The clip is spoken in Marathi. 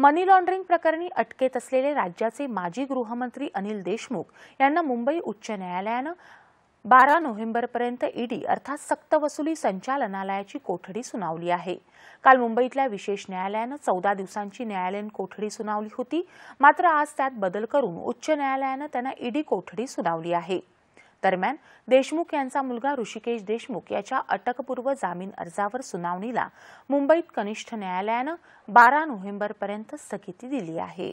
मनी लॉन्ड्रिंग प्रकरणी अटकेत असलेले राज्याचे माजी गृहमंत्री अनिल देशमुख यांना मुंबई उच्च न्यायालयानं बारा नोव्हेंबरपर्यंत ईडी अर्थात सक्तवसुली संचालनालयाची कोठडी सुनावली आहे काल मुंबईतल्या विशेष न्यायालयानं चौदा दिवसांची न्यायालयीन कोठडी सुनावली होती मात्र आज त्यात बदल करून उच्च न्यायालयानं त्यांना ईडी कोठडी सुनावली आहे दरम्यान देशमुख यांचा मुलगा ऋषिकेश देशमुख याच्या अटकपूर्व जामीन अर्जावर सुनावणीला मुंबईत कनिष्ठ न्यायालयानं बारा नोव्हेंबरपर्यंत स्थगिती दिली आहे